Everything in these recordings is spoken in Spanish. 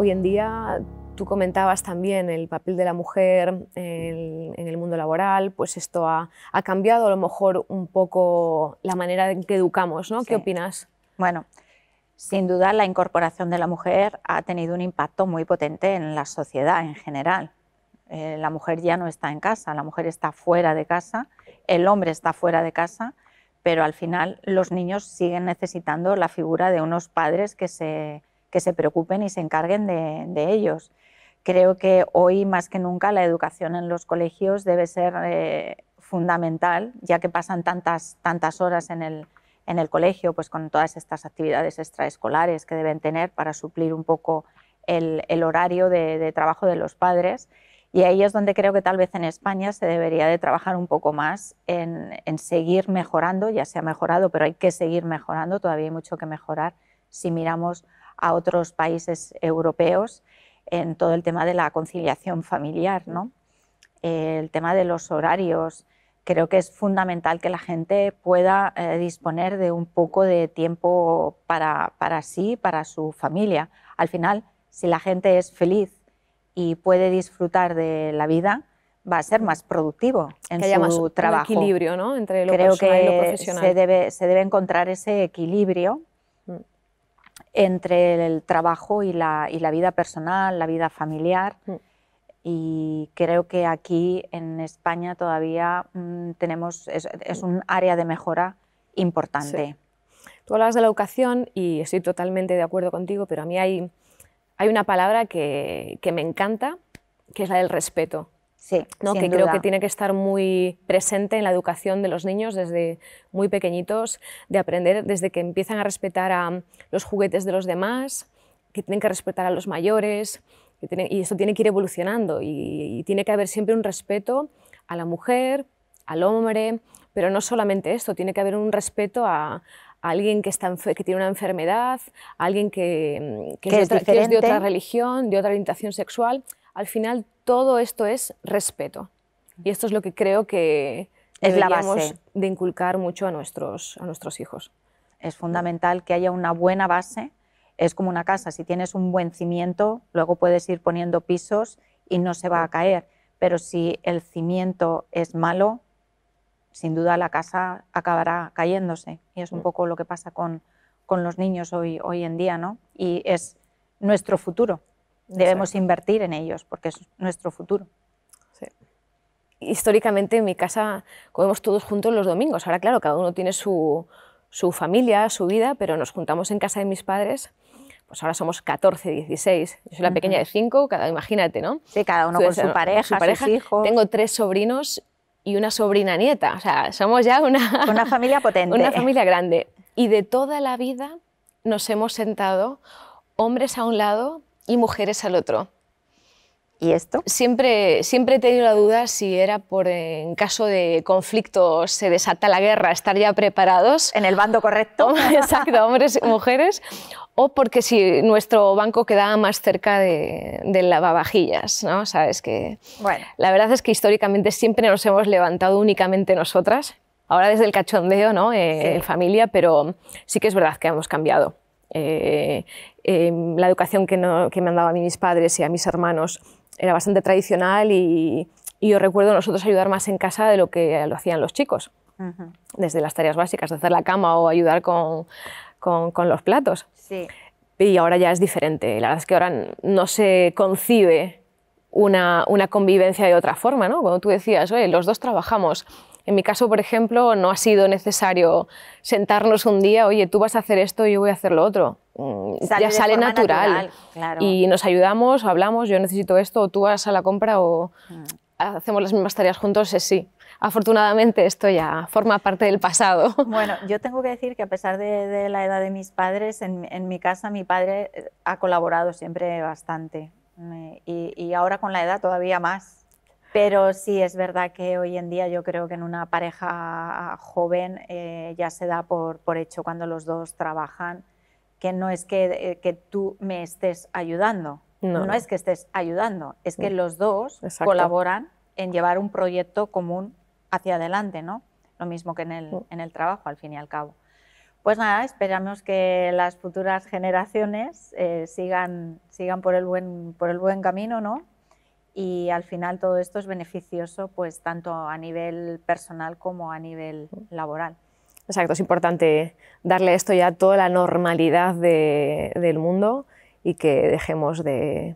Hoy en día tú comentabas también el papel de la mujer en, el mundo laboral, pues esto ha, cambiado a lo mejor un poco la manera en que educamos, ¿no? ¿Qué opinas? Bueno, sin duda la incorporación de la mujer ha tenido un impacto muy potente en la sociedad en general. Eh, la mujer ya no está en casa, la mujer está fuera de casa, el hombre está fuera de casa, pero al final los niños siguen necesitando la figura de unos padres que se que se preocupen y se encarguen de, ellos. Creo que hoy más que nunca la educación en los colegios debe ser eh, fundamental, ya que pasan tantas, tantas horas en el, en el colegio, pues con todas estas actividades extraescolares que deben tener para suplir un poco el, el horario de, de, trabajo de los padres. Y ahí es donde creo que tal vez en España se debería de trabajar un poco más en, en, seguir mejorando, ya se ha mejorado, pero hay que seguir mejorando, todavía hay mucho que mejorar si miramos a otros países europeos en todo el tema de la conciliación familiar, ¿no? el tema de los horarios. Creo que es fundamental que la gente pueda eh, disponer de un poco de tiempo para, para sí, para su familia. Al final, si la gente es feliz y puede disfrutar de la vida, va a ser más productivo en que haya su más trabajo. equilibrio ¿no? entre lo personal y lo profesional. Se debe, se debe encontrar ese equilibrio entre el trabajo y la, y la vida personal, la vida familiar. Mm. Y creo que aquí en España todavía mm, tenemos, es, un área de mejora importante. Tú hablabas de la educación y estoy totalmente de acuerdo contigo, pero a mí hay, hay una palabra que, que me encanta, que es la del respeto. Sí, ¿no? que creo que tiene que estar muy presente en la educación de los niños desde muy pequeñitos, de aprender desde que empiezan a respetar a mm, los juguetes de los demás, que tienen que respetar a los mayores, y eso tiene que ir evolucionando y, tiene que haber siempre un respeto a la mujer, al hombre, pero no solamente esto, tiene que haber un respeto a, alguien que, que tiene una enfermedad, a alguien que, mm, que es, de otra religión, de otra orientación sexual. Al final, todo esto es respeto. Y esto es lo que creo que es la base de inculcar mucho a nuestros, a nuestros hijos. Es fundamental que haya una buena base. Es como una casa, si tienes un buen cimiento, luego puedes ir poniendo pisos y no se va a caer. Pero si el cimiento es malo, sin duda la casa acabará cayéndose. Y es un mm. poco lo que pasa con, los niños hoy, hoy en día, ¿no? Y es nuestro futuro. Debemos invertir en ellos porque es nuestro futuro. Sí. Históricamente en mi casa comemos todos juntos los domingos. Ahora, claro, cada uno tiene su, su familia, su vida, pero nos juntamos en casa de mis padres pues ahora somos 14, 16, yo soy la pequeña de 5, cada, imagínate, ¿no? Sí, cada uno con su eh, pareja, su pareja, sus hijos. Tengo tres sobrinos y una sobrina nieta, o sea, somos ya una... Una familia potente. Una familia grande. Y de toda la vida nos hemos sentado, hombres a un lado, y mujeres al otro. ¿Y esto? Siempre, siempre he tenido la duda si era por, eh, en caso de conflicto se desata la guerra, estar ya preparados. En el bando correcto. Exacto, hombres y mujeres. O porque si nuestro banco quedaba más cerca de, del lavavajillas, ¿no? Sabes que... Bueno. La verdad es que históricamente siempre nos hemos levantado únicamente nosotras. Ahora desde el cachondeo, ¿no? Eh, en familia, pero sí que es verdad que hemos cambiado. Eh, em, la educación que, me han dado a mí mis padres y a mis hermanos era bastante tradicional y, yo recuerdo nosotros ayudar más en casa de lo que lo hacían los chicos, desde las tareas básicas de hacer la cama o ayudar con, los platos. Y ahora ya es diferente. La verdad es que ahora no se concibe una, convivencia de otra forma, ¿no? Cuando tú decías, los dos trabajamos, en mi caso, por ejemplo, no ha sido necesario sentarnos un día, oye, tú vas a hacer esto y yo voy a hacer lo otro. Mm, ya sale natural. Y nos ayudamos, hablamos, yo necesito esto, o tú vas a la compra o mm. hacemos las mismas tareas juntos, es sí. Afortunadamente esto ya forma parte del pasado. Bueno, yo tengo que decir que a pesar de, la edad de mis padres, en, mi casa mi padre eh, ha colaborado siempre bastante. y, ahora con la edad todavía más. Pero sí es verdad que hoy en día yo creo que en una pareja joven eh, ya se da por, hecho cuando los dos trabajan que no es que, eh, tú me estés ayudando, no. es que estés ayudando, es que los dos colaboran en llevar un proyecto común hacia adelante, ¿no? Lo mismo que mm. en el, trabajo, al fin y al cabo. Pues nada, esperamos que las futuras generaciones eh, sigan, por, el buen, por el buen camino, ¿no? y al final todo esto es beneficioso pues tanto a nivel personal como a nivel laboral. Exacto, es importante darle esto ya toda la normalidad del mundo y que dejemos de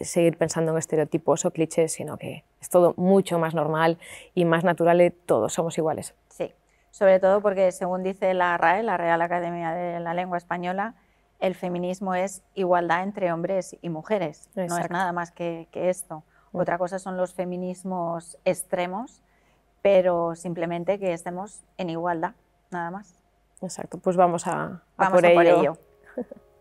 seguir pensando en estereotipos o clichés, sino que es todo mucho más normal y más natural, todos somos iguales. Sí, sobre todo porque según dice la RAE, la Real Academia de la Lengua Española, el feminismo es igualdad entre hombres y mujeres, no es nada más que, esto. Mm. Otra cosa son los feminismos extremos, pero simplemente que estemos en igualdad, nada más. Exacto, pues vamos a, por ello.